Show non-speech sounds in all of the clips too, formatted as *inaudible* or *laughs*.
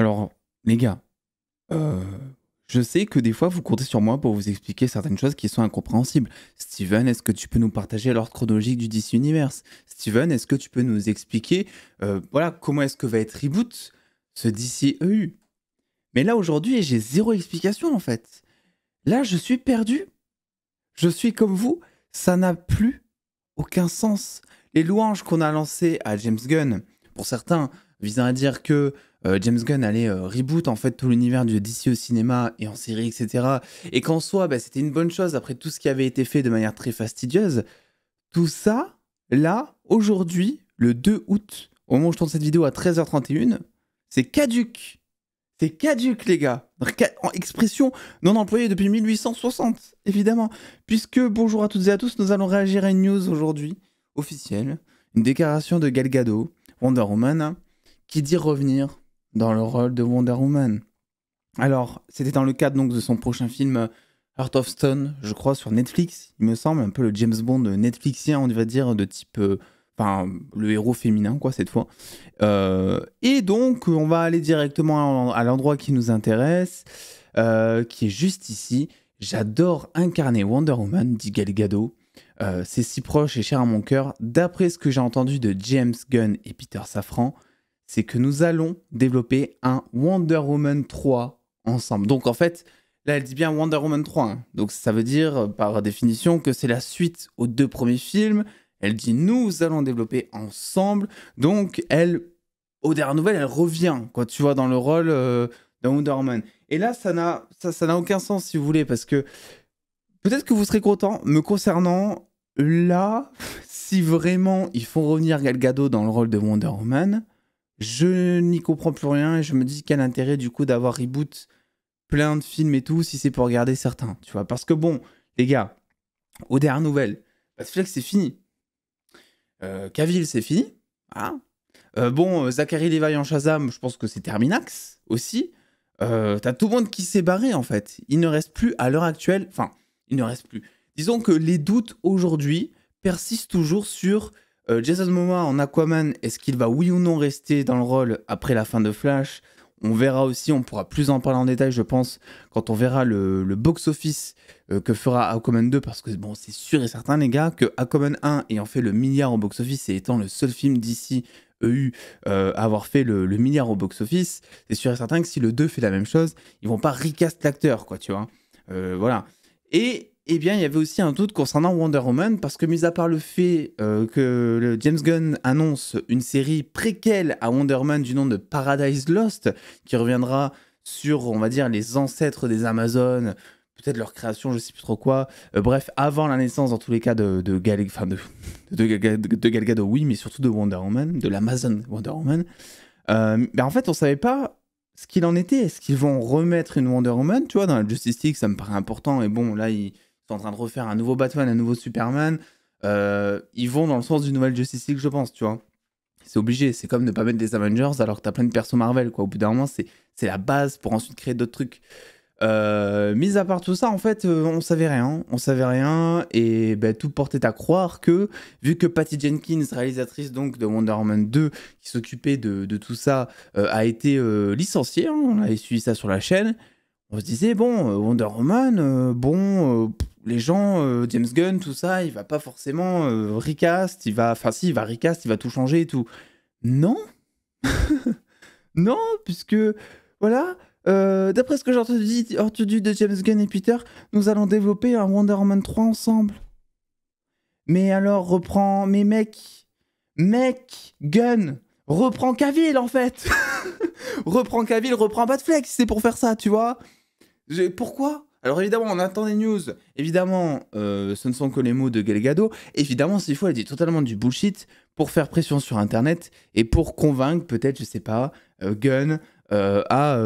Alors, les gars, euh, je sais que des fois, vous comptez sur moi pour vous expliquer certaines choses qui sont incompréhensibles. Steven, est-ce que tu peux nous partager l'ordre chronologique du DC Universe Steven, est-ce que tu peux nous expliquer euh, voilà, comment est-ce que va être Reboot, ce DC EU Mais là, aujourd'hui, j'ai zéro explication, en fait. Là, je suis perdu. Je suis comme vous. Ça n'a plus aucun sens. Les louanges qu'on a lancées à James Gunn, pour certains, visant à dire que euh, James Gunn allait euh, reboot en fait tout l'univers du DC au cinéma et en série, etc. Et qu'en soi, bah, c'était une bonne chose après tout ce qui avait été fait de manière très fastidieuse. Tout ça, là, aujourd'hui, le 2 août, au moment où je tourne cette vidéo à 13h31, c'est caduque. C'est caduque, les gars. En expression non employée depuis 1860, évidemment. Puisque, bonjour à toutes et à tous, nous allons réagir à une news aujourd'hui, officielle, une déclaration de Galgado, Wonder Woman, hein, qui dit revenir dans le rôle de Wonder Woman. Alors, c'était dans le cadre donc de son prochain film euh, Heart of Stone, je crois, sur Netflix, il me semble, un peu le James Bond Netflixien, on va dire, de type. Euh, enfin, le héros féminin, quoi, cette fois. Euh, et donc, on va aller directement à l'endroit qui nous intéresse, qui est juste ici. J'adore incarner Wonder Woman, dit Gal Gadot. c'est si proche et cher à mon cœur. D'après ce que j'ai entendu de James Gunn et Peter Safran, c'est que nous allons développer un Wonder Woman 3 ensemble. Donc en fait, là elle dit bien Wonder Woman 3. Hein. Donc ça veut dire euh, par définition que c'est la suite aux deux premiers films. Elle dit nous allons développer ensemble. Donc elle, aux dernières nouvelles, elle revient, quoi, tu vois, dans le rôle euh, de Wonder Woman. Et là, ça n'a ça, aucun sens, si vous voulez, parce que peut-être que vous serez content, me concernant, là, *laughs* si vraiment ils font revenir Galgado dans le rôle de Wonder Woman, je n'y comprends plus rien et je me dis quel intérêt du coup d'avoir reboot plein de films et tout si c'est pour regarder certains, tu vois. Parce que bon, les gars, aux dernières nouvelles, Batflex c'est fini. Euh, Cavill c'est fini. Ah. bon, euh, Zachary Levi en Shazam, je pense que c'est Terminax aussi. Euh, t'as tout le monde qui s'est barré en fait. Il ne reste plus à l'heure actuelle, enfin, il ne reste plus. Disons que les doutes aujourd'hui persistent toujours sur euh, Jason Momoa en Aquaman, est-ce qu'il va oui ou non rester dans le rôle après la fin de Flash On verra aussi, on pourra plus en parler en détail, je pense, quand on verra le, box-office euh, que fera Aquaman 2, parce que bon, c'est sûr et certain, les gars, que Aquaman 1 ayant fait le milliard au box-office et étant le seul film d'ici EU euh, à avoir fait le, milliard au box-office, c'est sûr et certain que si le 2 fait la même chose, ils vont pas recast l'acteur, quoi, tu vois. voilà. Et eh bien, il y avait aussi un doute concernant Wonder Woman, parce que, mis à part le fait euh, que James Gunn annonce une série préquelle à Wonder Woman du nom de Paradise Lost, qui reviendra sur, on va dire, les ancêtres des Amazones, peut-être leur création, je sais plus trop quoi. Euh, bref, avant la naissance, dans tous les cas, de, de, Gal de, de, de, oui, mais surtout de Wonder Woman, de l'Amazon Wonder Woman. Euh, ben, en fait, on ne savait pas ce qu'il en était. Est-ce qu'ils vont remettre une Wonder Woman Tu vois, dans la Justice League, ça me paraît important. Et bon, là, ils en train de refaire un nouveau Batman, un nouveau Superman. Euh, ils vont dans le sens du nouvel Justice League, je pense, tu vois. C'est obligé, c'est comme ne pas mettre des Avengers alors que t'as plein de persos Marvel, quoi. Au bout d'un moment, c'est la base pour ensuite créer d'autres trucs. Mise euh, mis à part tout ça, en fait, euh, on savait rien, on savait rien, et ben, tout portait à croire que, vu que Patty Jenkins, réalisatrice donc de Wonder Woman 2, qui s'occupait de, tout ça, a été licenciée, hein. on avait suivi ça sur la chaîne, on se disait, bon, euh, Wonder Woman, euh, bon, euh, les gens, James Gunn, tout ça, il va pas forcément recast, il va, enfin si, il va recast, il va tout changer et tout. Non *laughs* Non, puisque, voilà, d'après ce que j'ai entendu, de James Gunn et Peter, nous allons développer un Wonder Woman 3 ensemble. Mais alors, reprends, mais mec, mec, Gunn, reprends Cavill en fait *laughs* Reprends Cavill, reprends Batflex, c'est pour faire ça, tu vois pourquoi alors évidemment, on attend des news. Évidemment, euh, ce ne sont que les mots de Galgado. Évidemment, cette fois, elle dit totalement du bullshit pour faire pression sur Internet et pour convaincre peut-être, je sais pas, euh, Gunn euh, à,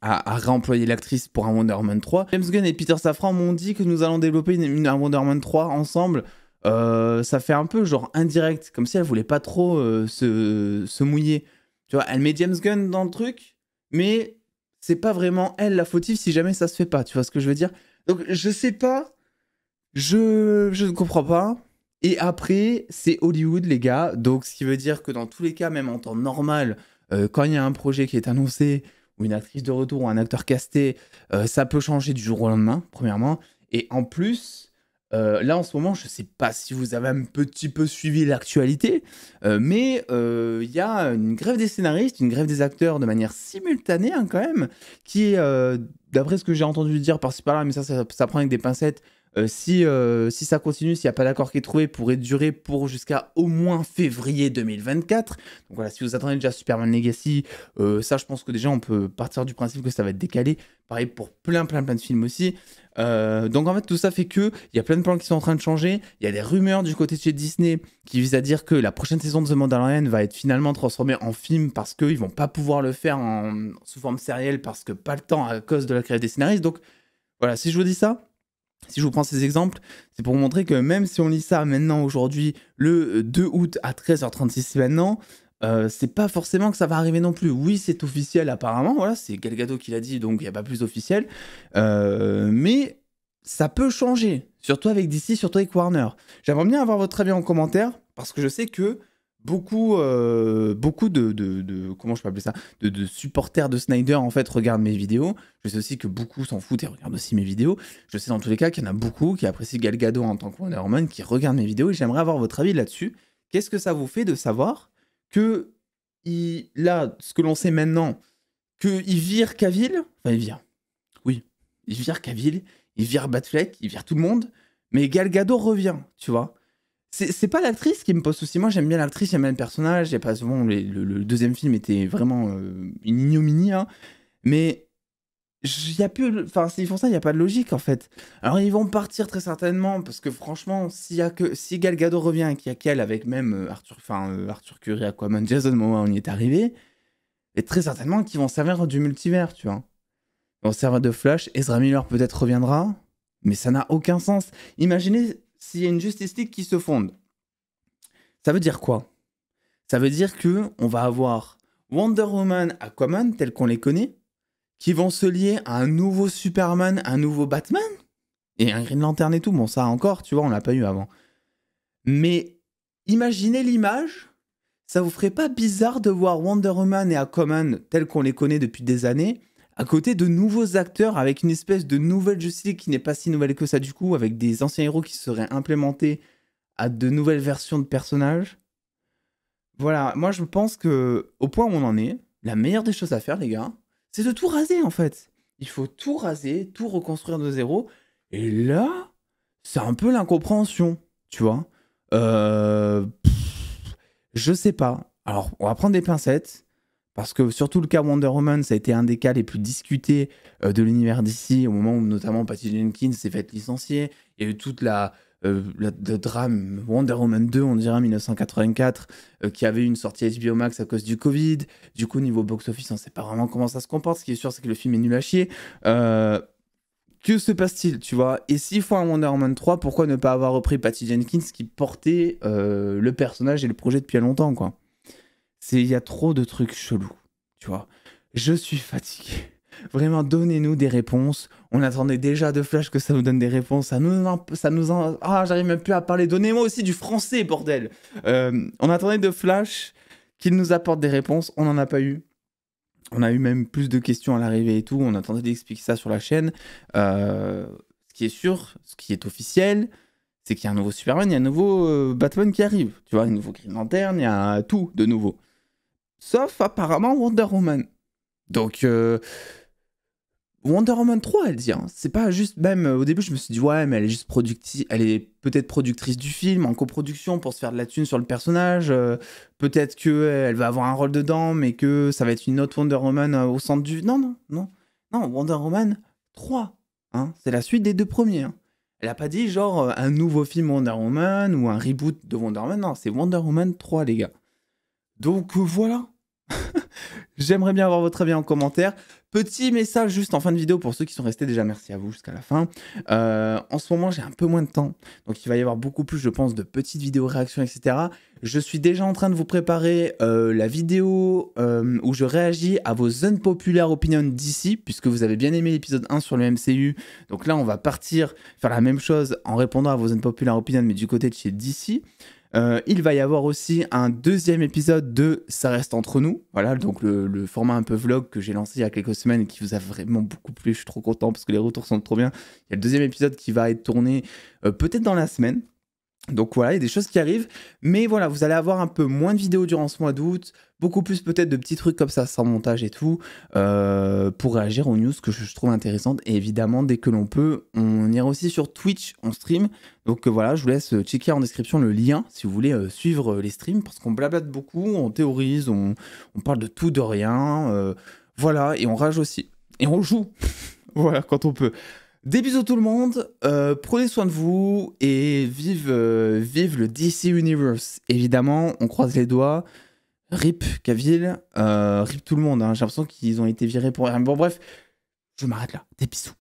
à, réemployer l'actrice pour un Wonder Woman 3. James Gunn et Peter Safran m'ont dit que nous allons développer une, un Wonder Woman 3 ensemble. ça fait un peu genre indirect, comme si elle voulait pas trop se, se mouiller. Tu vois, elle met James Gunn dans le truc, mais c'est pas vraiment elle la fautive si jamais ça se fait pas. Tu vois ce que je veux dire Donc je sais pas, je, je ne comprends pas. Et après, c'est Hollywood, les gars. Donc, ce qui veut dire que dans tous les cas, même en temps normal, euh, quand il y a un projet qui est annoncé, ou une actrice de retour, ou un acteur casté, euh, ça peut changer du jour au lendemain, premièrement. Et en plus, euh, là en ce moment, je ne sais pas si vous avez un petit peu suivi l'actualité, euh, mais euh, il y a une grève des scénaristes, une grève des acteurs de manière simultanée hein, quand même, qui d'après ce que j'ai entendu dire par-ci par-là, mais ça, ça, prend avec des pincettes, euh, si, euh, si ça continue, s'il n'y a pas d'accord qui est trouvé, pourrait durer pour jusqu'à au moins février 2024. Donc voilà, si vous attendez déjà Superman Legacy, euh, ça je pense que déjà on peut partir du principe que ça va être décalé. Pareil pour plein plein plein de films aussi. donc en fait tout ça fait que il y a plein de plans qui sont en train de changer. Il y a des rumeurs du côté de chez Disney qui visent à dire que la prochaine saison de The Mandalorian va être finalement transformée en film parce qu'ils vont pas pouvoir le faire en, sous forme sérielle parce que pas le temps à cause de la crise des scénaristes. Donc voilà, si je vous dis ça, si je vous prends ces exemples, c'est pour montrer que même si on lit ça maintenant aujourd'hui, le 2 euh, août à 13h36 maintenant, euh, c'est pas forcément que ça va arriver non plus. Oui, c'est officiel apparemment, voilà, c'est Galgado qui l'a dit, donc il n'y a pas plus officiel. Euh, mais ça peut changer, surtout avec DC, surtout avec Warner. J'aimerais bien avoir votre avis en commentaire, parce que je sais que beaucoup, euh, beaucoup de, comment je appeler ça, de, supporters de Snyder en fait regardent mes vidéos. Je sais aussi que beaucoup s'en foutent et regardent aussi mes vidéos. Je sais dans tous les cas qu'il y en a beaucoup qui apprécient Galgado en tant que Wonder Woman, qui regardent mes vidéos et j'aimerais avoir votre avis là-dessus. Qu'est-ce que ça vous fait de savoir que il, là, ce que l'on sait maintenant, que il vire Cavill, enfin il vire, oui, il vire Cavill, il vire Batfleck, il vire tout le monde, mais Galgado revient, tu vois. C'est pas l'actrice qui me pose aussi Moi, j'aime bien l'actrice, j'aime bien le personnage. Pas, souvent le, deuxième film était vraiment euh, une ignominie. Hein. mais y a plus. Enfin, s'ils font ça, il n'y a pas de logique en fait. Alors, ils vont partir très certainement, parce que franchement, s'il y a que. Si Gal Gadot revient et qu'il a qu'elle avec même euh, Arthur, enfin, euh, Arthur Curry, Aquaman, Jason Momoa, on y est arrivé, et très certainement qu'ils vont servir du multivers, tu vois. Ils vont servir de Flash, Ezra Miller peut-être reviendra, mais ça n'a aucun sens. Imaginez s'il y a une Justice qui se fonde, ça veut dire quoi Ça veut dire que on va avoir Wonder Woman, Aquaman, tels qu'on les connaît, qui vont se lier à un nouveau Superman, un nouveau Batman et un Green Lantern et tout. Bon, ça encore, tu vois, on l'a pas eu avant. Mais imaginez l'image. Ça vous ferait pas bizarre de voir Wonder Woman et Aquaman tels qu'on les connaît depuis des années à côté de nouveaux acteurs avec une espèce de nouvelle Justice qui n'est pas si nouvelle que ça du coup, avec des anciens héros qui seraient implémentés à de nouvelles versions de personnages. Voilà, moi je pense que au point où on en est, la meilleure des choses à faire, les gars, c'est de tout raser en fait. Il faut tout raser, tout reconstruire de zéro. Et là, c'est un peu l'incompréhension, tu vois. Euh, je sais pas. Alors, on va prendre des pincettes. Parce que surtout le cas Wonder Woman, ça a été un des cas les plus discutés euh, de l'univers d'ici, au moment où notamment Patty Jenkins s'est fait licencier. et a toute la, euh, drame Wonder Woman 2, on dirait 1984, euh, qui avait une sortie HBO Max à cause du Covid. Du coup, niveau box-office, on sait pas vraiment comment ça se comporte. Ce qui est sûr, c'est que le film est nul à chier. que se passe-t-il, tu vois Et s'il faut un Wonder Woman 3, pourquoi ne pas avoir repris Patty Jenkins qui portait le personnage et le projet depuis longtemps, quoi c'est il y a trop de trucs chelous, tu vois. Je suis fatigué. Vraiment, donnez-nous des réponses. On attendait déjà de Flash que ça nous donne des réponses. Ça nous, ça nous ah, j'arrive même plus à parler. Donnez-moi aussi du français, bordel. Euh, on attendait de Flash qu'il nous apporte des réponses. On n'en a pas eu. On a eu même plus de questions à l'arrivée et tout. On attendait d'expliquer ça sur la chaîne. Euh, ce qui est sûr, ce qui est officiel, c'est qu'il y a un nouveau Superman, il y a un nouveau euh, Batman qui arrive. Tu vois, un nouveau Green Lantern, il y a tout de nouveau. Sauf apparemment Wonder Woman. Donc, euh, Wonder Woman 3, elle dit. Hein. C'est pas juste. Même euh, au début, je me suis dit, ouais, mais elle est juste productrice. Elle est peut-être productrice du film en coproduction pour se faire de la thune sur le personnage. Euh, peut-être que elle va avoir un rôle dedans, mais que ça va être une autre Wonder Woman au centre du. Non, non, non. Non, Wonder Woman 3. Hein. C'est la suite des deux premiers. Hein. Elle a pas dit genre un nouveau film Wonder Woman ou un reboot de Wonder Woman. Non, c'est Wonder Woman 3, les gars. Donc euh, voilà. *laughs* J'aimerais bien avoir votre avis en commentaire. Petit message juste en fin de vidéo pour ceux qui sont restés déjà, merci à vous jusqu'à la fin. Euh, en ce moment, j'ai un peu moins de temps, donc il va y avoir beaucoup plus, je pense, de petites vidéos réactions, etc. Je suis déjà en train de vous préparer euh, la vidéo où je réagis à vos unpopular opinions d'ici, puisque vous avez bien aimé l'épisode 1 sur le MCU. Donc là, on va partir faire la même chose en répondant à vos unpopular opinions, mais du côté de chez DC. Euh, il va y avoir aussi un deuxième épisode de Ça reste entre nous. Voilà, donc le, format un peu vlog que j'ai lancé il y a quelques semaines et qui vous a vraiment beaucoup plu. Je suis trop content parce que les retours sont trop bien. Il y a le deuxième épisode qui va être tourné euh, peut-être dans la semaine. Donc voilà, il y a des choses qui arrivent. Mais voilà, vous allez avoir un peu moins de vidéos durant ce mois d'août, beaucoup plus peut-être de petits trucs comme ça, sans montage et tout, euh, pour réagir aux news que je trouve intéressantes. Et évidemment, dès que l'on peut, on ira aussi sur Twitch on stream. Donc euh, voilà, je vous laisse checker en description le lien si vous voulez euh, suivre les streams, parce qu'on blablate beaucoup, on théorise, on, on, parle de tout, de rien. voilà, et on rage aussi. Et on joue. *laughs* voilà, quand on peut. Des bisous tout le monde, euh, prenez soin de vous et vive, euh, vive le DC Universe. Évidemment, on croise les doigts. Rip Cavill, euh, rip tout le monde. Hein. J'ai l'impression qu'ils ont été virés pour rien. Bon bref, je m'arrête là. Des bisous.